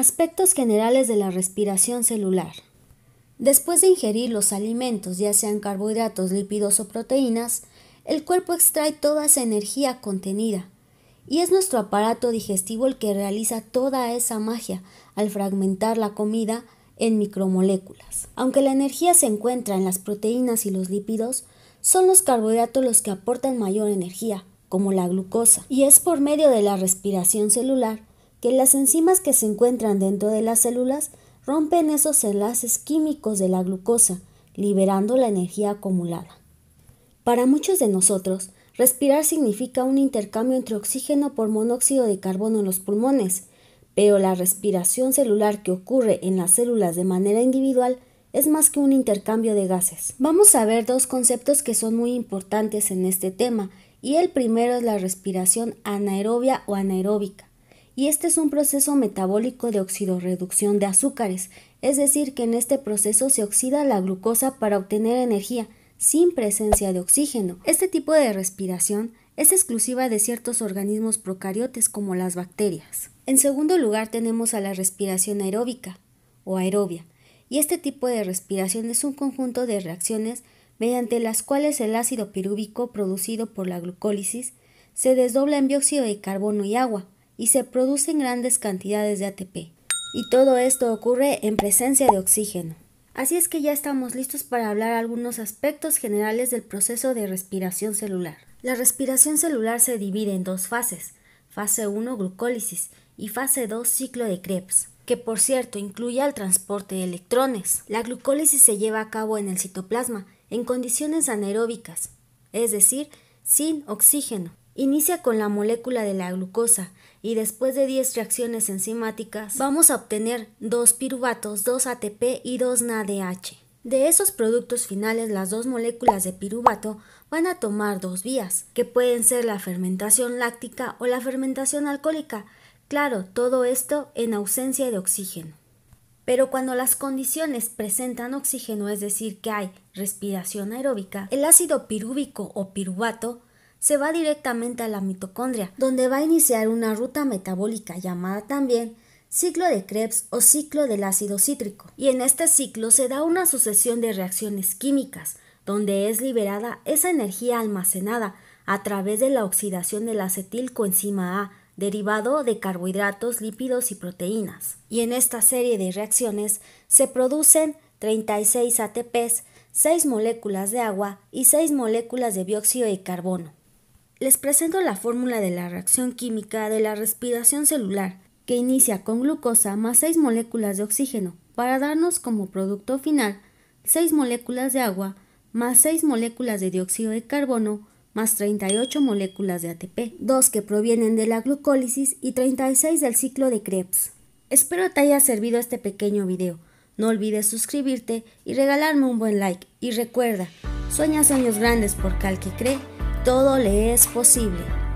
Aspectos generales de la respiración celular. Después de ingerir los alimentos, ya sean carbohidratos, lípidos o proteínas, el cuerpo extrae toda esa energía contenida, y es nuestro aparato digestivo el que realiza toda esa magia al fragmentar la comida en micromoléculas. Aunque la energía se encuentra en las proteínas y los lípidos, son los carbohidratos los que aportan mayor energía, como la glucosa, y es por medio de la respiración celular que las enzimas que se encuentran dentro de las células rompen esos enlaces químicos de la glucosa, liberando la energía acumulada. Para muchos de nosotros, respirar significa un intercambio entre oxígeno por monóxido de carbono en los pulmones, pero la respiración celular que ocurre en las células de manera individual es más que un intercambio de gases. Vamos a ver dos conceptos que son muy importantes en este tema, y el primero es la respiración anaerobia o anaeróbica y este es un proceso metabólico de oxidorreducción de azúcares, es decir, que en este proceso se oxida la glucosa para obtener energía sin presencia de oxígeno. Este tipo de respiración es exclusiva de ciertos organismos procariotes como las bacterias. En segundo lugar tenemos a la respiración aeróbica o aerobia, y este tipo de respiración es un conjunto de reacciones mediante las cuales el ácido pirúvico producido por la glucólisis se desdobla en dióxido de carbono y agua, y se producen grandes cantidades de ATP. Y todo esto ocurre en presencia de oxígeno. Así es que ya estamos listos para hablar algunos aspectos generales del proceso de respiración celular. La respiración celular se divide en dos fases, fase 1 glucólisis y fase 2 ciclo de Krebs, que por cierto incluye al transporte de electrones. La glucólisis se lleva a cabo en el citoplasma en condiciones anaeróbicas, es decir, sin oxígeno. Inicia con la molécula de la glucosa y después de 10 reacciones enzimáticas vamos a obtener 2 piruvatos, 2 ATP y 2 NADH. De esos productos finales, las dos moléculas de piruvato van a tomar dos vías, que pueden ser la fermentación láctica o la fermentación alcohólica, claro, todo esto en ausencia de oxígeno. Pero cuando las condiciones presentan oxígeno, es decir, que hay respiración aeróbica, el ácido pirúvico o piruvato se va directamente a la mitocondria, donde va a iniciar una ruta metabólica llamada también ciclo de Krebs o ciclo del ácido cítrico. Y en este ciclo se da una sucesión de reacciones químicas, donde es liberada esa energía almacenada a través de la oxidación del acetilcoenzima A, derivado de carbohidratos, lípidos y proteínas. Y en esta serie de reacciones se producen 36 ATPs, 6 moléculas de agua y 6 moléculas de dióxido de carbono les presento la fórmula de la reacción química de la respiración celular, que inicia con glucosa más 6 moléculas de oxígeno, para darnos como producto final 6 moléculas de agua más 6 moléculas de dióxido de carbono más 38 moléculas de ATP, 2 que provienen de la glucólisis y 36 del ciclo de Krebs. Espero te haya servido este pequeño video. No olvides suscribirte y regalarme un buen like. Y recuerda, sueña sueños grandes porque al que cree, todo le es posible.